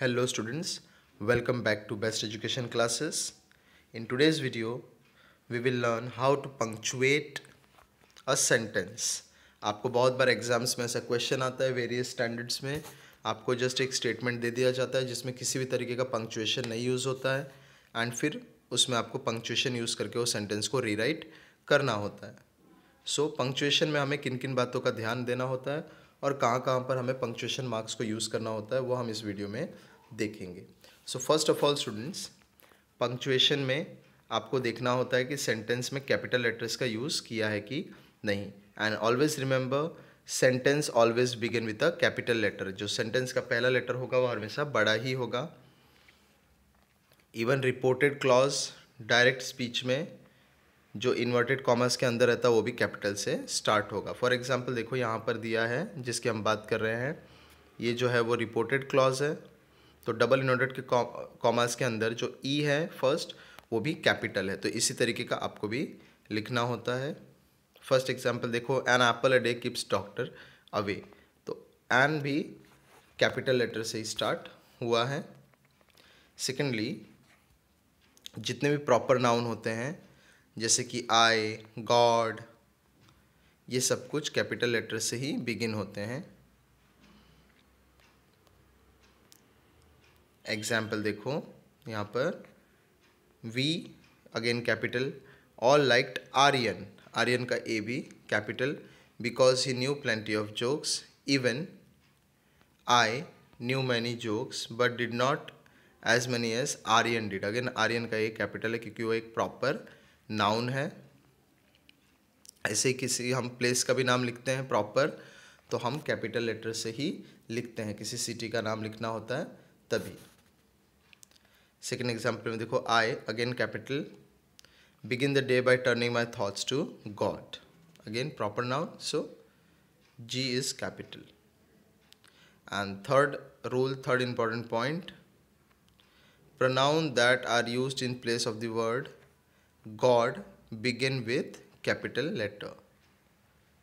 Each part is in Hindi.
Hello students, welcome back to Best Education classes. In today's video, we will learn how to punctuate a sentence. आपको बहुत बार एग्ज़ाम्स में ऐसा क्वेश्चन आता है वेरियस स्टैंडर्ड्स में आपको जस्ट एक स्टेटमेंट दे दिया जाता है जिसमें किसी भी तरीके का पंक्चुएशन नहीं यूज़ होता है एंड फिर उसमें आपको पंक्चुएशन यूज़ करके वो सेंटेंस को रीराइट करना होता है सो so, पंक्चुएशन में हमें किन किन बातों का ध्यान देना होता है और कहाँ कहाँ पर हमें पंक्चुएशन मार्क्स को यूज़ करना होता है वो हम इस वीडियो में देखेंगे so first of all students punctuation में आपको देखना होता है कि सेंटेंस में कैपिटल लेटर्स का यूज़ किया है कि नहीं and always remember sentence always begin with a capital letter जो सेंटेंस का पहला लेटर होगा वो हमेशा बड़ा ही होगा even reported clause direct speech में जो इन्वर्टेड कॉमर्स के अंदर रहता है वो भी कैपिटल से स्टार्ट होगा फॉर एग्जाम्पल देखो यहाँ पर दिया है जिसकी हम बात कर रहे हैं ये जो है वो रिपोर्टेड क्लॉज है तो डबल इन्वर्टेड के कॉमर्स के अंदर जो ई e है फर्स्ट वो भी कैपिटल है तो इसी तरीके का आपको भी लिखना होता है फर्स्ट एग्जाम्पल देखो an apple a day keeps doctor away तो एन भी कैपिटल लेटर से ही स्टार्ट हुआ है सेकेंडली जितने भी प्रॉपर नाउन होते हैं जैसे कि आई गॉड ये सब कुछ कैपिटल लेटर से ही बिगिन होते हैं एग्जाम्पल देखो यहाँ पर we again capital all liked Aryan Aryan का ए भी capital because he knew plenty of jokes even I knew many jokes but did not as many as Aryan did again Aryan का ये कैपिटल है क्योंकि वो एक प्रॉपर नाउन है ऐसे किसी हम प्लेस का भी नाम लिखते हैं प्रॉपर तो हम कैपिटल लेटर से ही लिखते हैं किसी सिटी का नाम लिखना होता है तभी सेकेंड एग्जाम्पल में देखो I again capital begin the day by turning my thoughts to God again proper noun so G is capital and third rule third important point pronoun that are use in place of the word God begin with capital letter.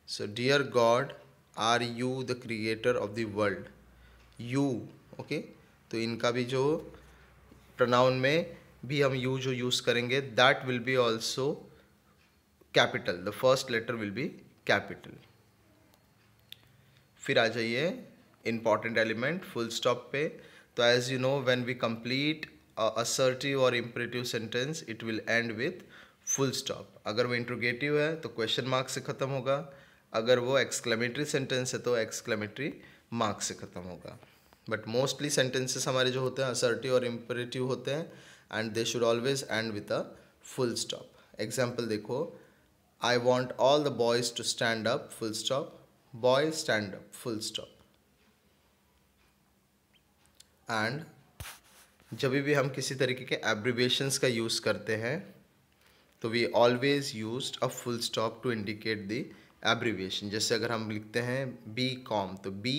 So, dear God, are you the creator of the world? You, okay? तो इनका भी जो प्रनाउन में भी हम यू जो यूज़ करेंगे that will be also capital the first letter will be capital फिर आ जाइए इम्पॉर्टेंट एलिमेंट फुल स्टॉप पे तो as you know when we complete assertive और imperative sentence it will end with full stop अगर वो इंट्रोगेटिव है तो क्वेश्चन मार्क से ख़त्म होगा अगर वो एक्सक्लेमेटरी सेंटेंस है तो एक्सक्लेमेटरी मार्क से ख़त्म होगा बट मोस्टली सेंटेंसेस हमारे जो होते हैं असर्टिव और इम्परेटिव होते हैं and they should always end with a full stop example देखो I want all the boys to stand up full stop boy stand up full stop and जब भी हम किसी तरीके के एब्रीवेशंस का यूज़ करते हैं तो we always use a full stop to indicate the abbreviation जैसे अगर हम लिखते हैं बी कॉम तो बी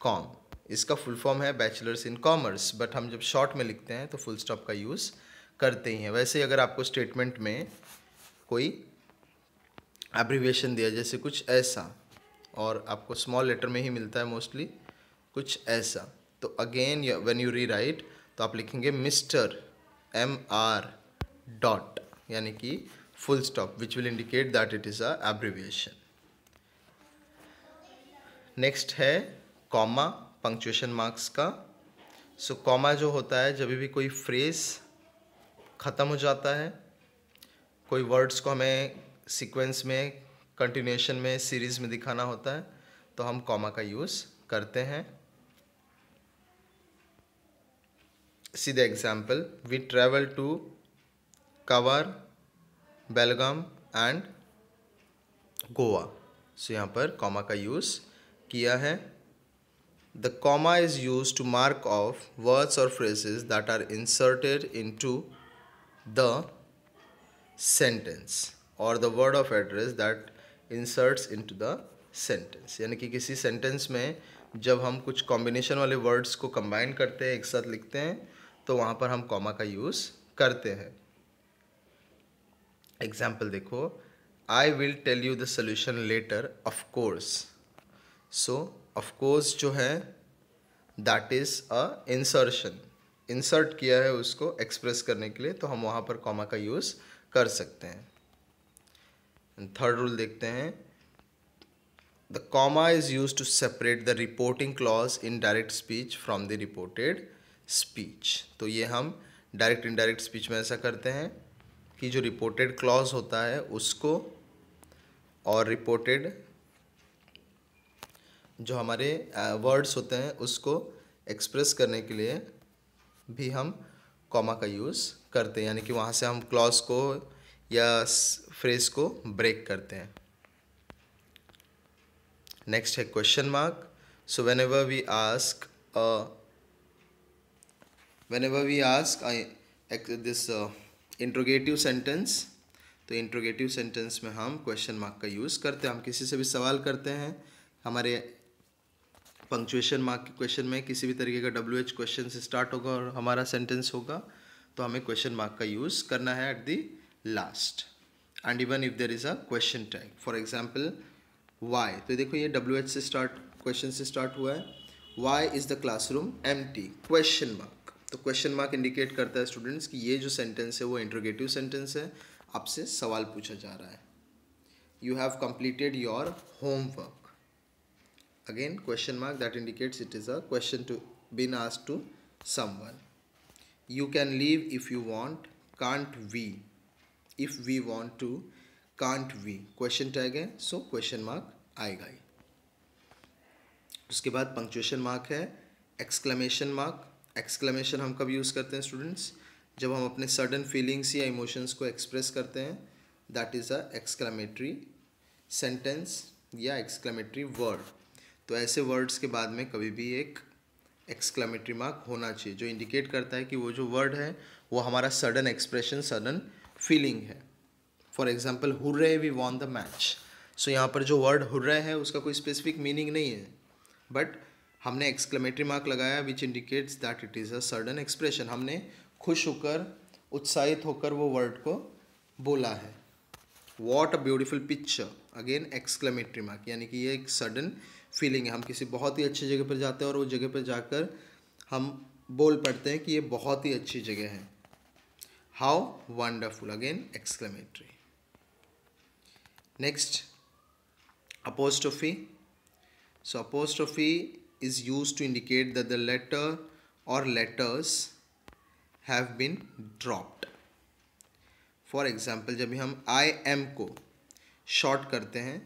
कॉम इसका फुल फॉर्म है बैचलर्स इन कॉमर्स बट हम जब शॉर्ट में लिखते हैं तो फुल स्टॉप का यूज़ करते ही हैं वैसे अगर आपको स्टेटमेंट में कोई एब्रीवेशन दिया जैसे कुछ ऐसा और आपको स्मॉल लेटर में ही मिलता है मोस्टली कुछ ऐसा तो again when you rewrite तो आप लिखेंगे मिस्टर एम आर डॉट यानी कि full stop which will indicate that it is a abbreviation next है कॉमा पंक्चुएशन मार्क्स का सो so, कॉमा जो होता है जब भी कोई फ्रेज ख़त्म हो जाता है कोई वर्ड्स को हमें सीक्वेंस में कंटिन्यूएशन में सीरीज़ में दिखाना होता है तो हम कॉमा का यूज़ करते हैं see the example we travel to kavar belgaum and Goa सो यहाँ पर कॉमा का यूज़ किया है the comma is use to mark off words और phrases that are inserted into the sentence और the word of address that inserts into the sentence यानी कि किसी सेंटेंस में जब हम कुछ कॉम्बिनेशन वाले वर्ड्स को कंबाइन करते हैं एक साथ लिखते हैं तो वहां पर हम कॉमा का यूज़ करते हैं एग्जाम्पल देखो I will tell you the solution letter of course so of course जो है that is a insertion insert किया है उसको एक्सप्रेस करने के लिए तो हम वहां पर कॉमा का यूज़ कर सकते हैं थर्ड रूल देखते हैं the comma is use to separate the reporting clause in direct speech from the reported speech तो ये हम डायरेक्ट इनडायरेक्ट स्पीच में ऐसा करते हैं कि जो रिपोर्टेड क्लॉज होता है उसको और रिपोर्टेड जो हमारे वर्ड्स होते हैं उसको एक्सप्रेस करने के लिए भी हम कॉमा का यूज़ करते हैं यानी कि वहाँ से हम क्लॉज को या फ्रेज को ब्रेक करते हैं नेक्स्ट है question mark so whenever we ask whenever we ask I, this uh, interrogative sentence तो इंट्रोगेटिव सेंटेंस में हम क्वेश्चन मार्क का यूज़ करते हैं हम किसी से भी सवाल करते हैं हमारे पंक्चुएशन मार्क के क्वेश्चन में किसी भी तरीके का डब्ल्यू एच क्वेश्चन से स्टार्ट होगा और हमारा सेंटेंस होगा तो हमें क्वेश्चन मार्क का यूज़ करना है at the last end even if there is a question tag for example why तो देखो ये डब्ल्यू एच से स्टार्ट क्वेश्चन से स्टार्ट हुआ है why is the classroom empty question mark तो क्वेश्चन मार्क इंडिकेट करता है स्टूडेंट्स कि ये जो सेंटेंस है वो इंट्रोगेटिव सेंटेंस है आपसे सवाल पूछा जा रहा है you have completed your homework again question mark that indicates it is a question to been asked to someone you can leave if you want can't we if we want to can't we question tag है सो क्वेश्चन मार्क आएगा ही उसके बाद पंक्चुएशन मार्क है एक्सक्लेमेशन मार्क एक्सक्लेमेशन हम कब यूज़ करते हैं स्टूडेंट्स जब हम अपने सडन फीलिंग्स या इमोशंस को एक्सप्रेस करते हैं that is a exclamatory sentence या एक्सक्लेमेटरी वर्ड तो ऐसे वर्ड्स के बाद में कभी भी एक एक्सक्लेमेटरी मार्क होना चाहिए जो इंडिकेट करता है कि वो जो वर्ड है वो हमारा सडन एक्सप्रेशन सडन फीलिंग है for example hurray we won the match so यहाँ पर जो वर्ड हुर्रे है उसका कोई स्पेसिफिक मीनिंग नहीं है बट हमने एक्सक्लेमेटरी मार्क लगाया which indicates that it is a sudden expression हमने खुश होकर उत्साहित होकर वो वर्ड को बोला है what a beautiful picture again exclamatory mark यानी कि ये एक सडन फीलिंग है हम किसी बहुत ही अच्छी जगह पर जाते हैं और उस जगह पर जाकर हम बोल पड़ते हैं कि ये बहुत ही अच्छी जगह है how wonderful again exclamatory next apostrophe so apostrophe is used to indicate that the letter or letters have been dropped. For example, जब हम I एम को short करते हैं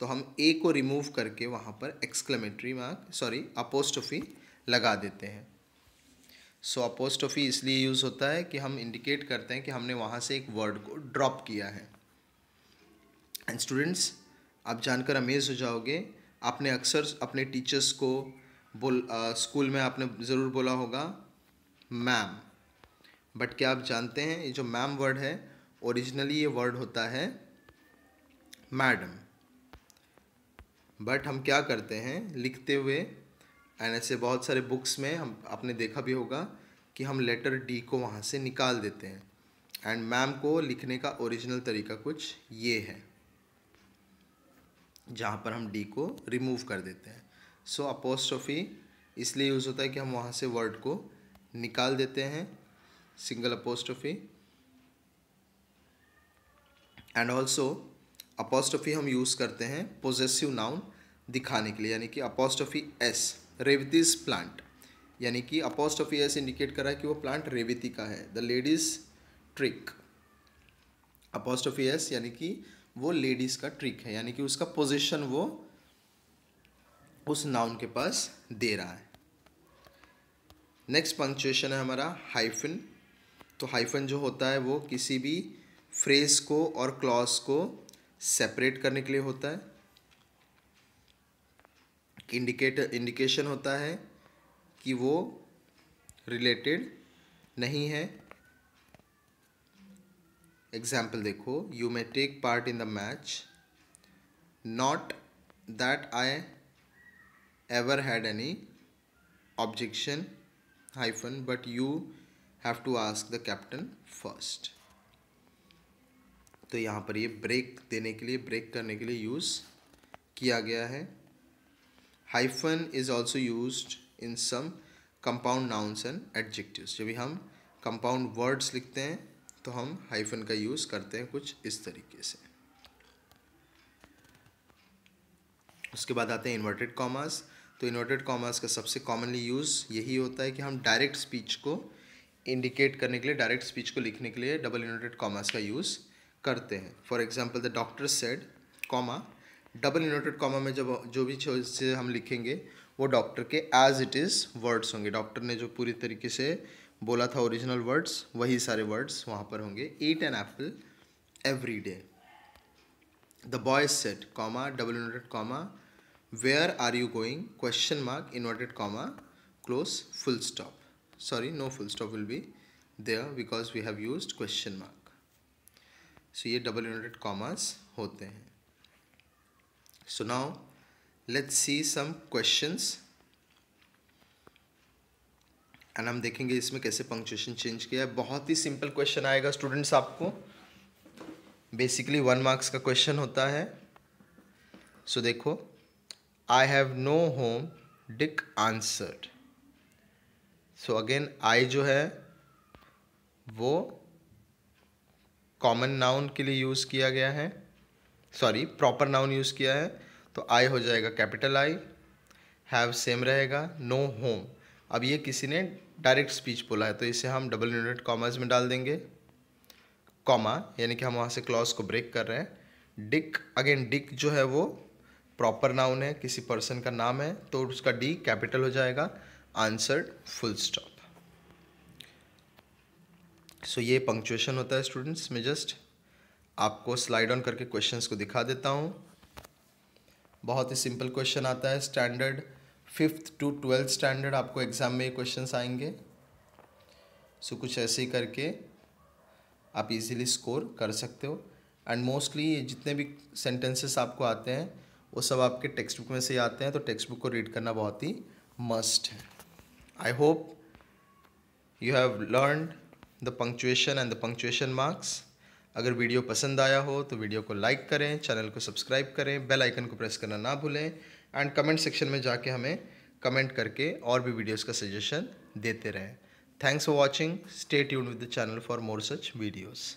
तो हम A को remove करके वहाँ पर exclamatory mark, sorry apostrophe लगा देते हैं सो so, apostrophe इसलिए use होता है कि हम indicate करते हैं कि हमने वहाँ से एक word को drop किया है And students, आप जानकर अमेज़ हो जाओगे आपने अक्सर अपने टीचर्स को बोल स्कूल में आपने ज़रूर बोला होगा मैम बट क्या आप जानते हैं ये जो मैम वर्ड है ओरिजिनली ये वर्ड होता है मैडम बट हम क्या करते हैं लिखते हुए एंड ऐसे बहुत सारे बुक्स में हम आपने देखा भी होगा कि हम लेटर डी को वहाँ से निकाल देते हैं एंड मैम को लिखने का ओरिजिनल तरीका कुछ ये है जहाँ पर हम डी को रिमूव कर देते हैं सो so, अपोस्ट्रोफी इसलिए यूज़ होता है कि हम वहाँ से वर्ड को निकाल देते हैं single apostrophe and also apostrophe हम यूज़ करते हैं पोजेसिव नाउन दिखाने के लिए यानी कि अपोस्ट्रोफी एस रेवतीज प्लांट यानी कि अपोस्ट्रोफी एस इंडिकेट कर रहा है कि वो प्लांट रेवती का है the ladies trick apostrophe S यानी कि वो लेडीज़ का ट्रिक है यानी कि उसका पोजिशन वो उस नाउन के पास दे रहा है नेक्स्ट पंक्चुएशन है हमारा हाइफन तो हाइफन जो होता है वो किसी भी फ्रेज को और क्लॉज को सेपरेट करने के लिए होता है इंडिकेट इंडिकेशन होता है कि वो रिलेटेड नहीं है एग्जाम्पल देखो you may take part in the match not that I ever had any objection hyphen but you have to ask the captain first तो यहाँ पर ये ब्रेक देने के लिए ब्रेक करने के लिए यूज़ किया गया है hyphen is also use in some compound nouns and adjective जब भी हम कंपाउंड वर्ड्स लिखते हैं तो हम हाइफन का यूज़ करते हैं कुछ इस तरीके से उसके बाद आते हैं इन्वर्टेड कॉमर्स तो इन्वर्टेड कॉमर्स का सबसे कॉमनली यूज़ यही होता है कि हम डायरेक्ट स्पीच को इंडिकेट करने के लिए डायरेक्ट स्पीच को लिखने के लिए डबल इन्वर्टेड कॉमर्स का यूज़ करते हैं for example the doctor said comma double inverted comma में जब जो भी चीज़ें हम लिखेंगे वो डॉक्टर के एज इट इज़ वर्ड्स होंगे डॉक्टर ने जो पूरी तरीके से बोला था ओरिजिनल वर्ड्स वही सारे वर्ड्स वहाँ पर होंगे eat an apple every day the boy said comma double inverted comma where are you going question mark inverted comma close full stop sorry no full stop will be there because we have use question mark so ये डबल इन्वर्टेड कॉमास होते हैं so now let's see some questions and हम देखेंगे इसमें कैसे पंक्चुएशन चेंज किया है बहुत ही सिंपल क्वेश्चन आएगा स्टूडेंट्स आपको बेसिकली वन मार्क्स का क्वेश्चन होता है सो so, देखो I have no home Dick answered so again I जो है वो कॉमन नाउन के लिए यूज़ किया गया है सॉरी प्रॉपर नाउन यूज़ किया है तो आई हो जाएगा कैपिटल आई हैव सेम रहेगा नो होम अब ये किसी ने डायरेक्ट स्पीच बोला है तो इसे हम डबल यूनिट कॉमर्स में डाल देंगे कॉमा यानी कि हम वहाँ से क्लॉज को ब्रेक कर रहे हैं डिक अगेन डिक जो है वो प्रॉपर नाउन है किसी पर्सन का नाम है तो उसका डी कैपिटल हो जाएगा आंसर फुल स्टॉप सो ये पंक्चुएशन होता है स्टूडेंट्स मैं जस्ट आपको स्लाइड ऑन करके क्वेश्चंस को दिखा देता हूँ बहुत ही सिंपल क्वेश्चन आता है standard fifth to twelfth standard आपको एग्ज़ाम में क्वेश्चंस आएंगे सो so, कुछ ऐसे ही करके आप इजीली स्कोर कर सकते हो एंड मोस्टली जितने भी सेंटेंसेस आपको आते हैं वो सब आपके टेक्स्ट बुक में से ही आते हैं तो टेक्स्ट बुक को रीड करना बहुत ही मस्ट है I hope you have learn the punctuation and the punctuation marks अगर वीडियो पसंद आया हो तो वीडियो को लाइक करें चैनल को सब्सक्राइब करें बेल आइकन को प्रेस करना ना भूलें एंड कमेंट सेक्शन में जाके हमें कमेंट करके और भी वीडियोस का सजेशन देते रहें thanks for watching stay tuned with the channel for more such videos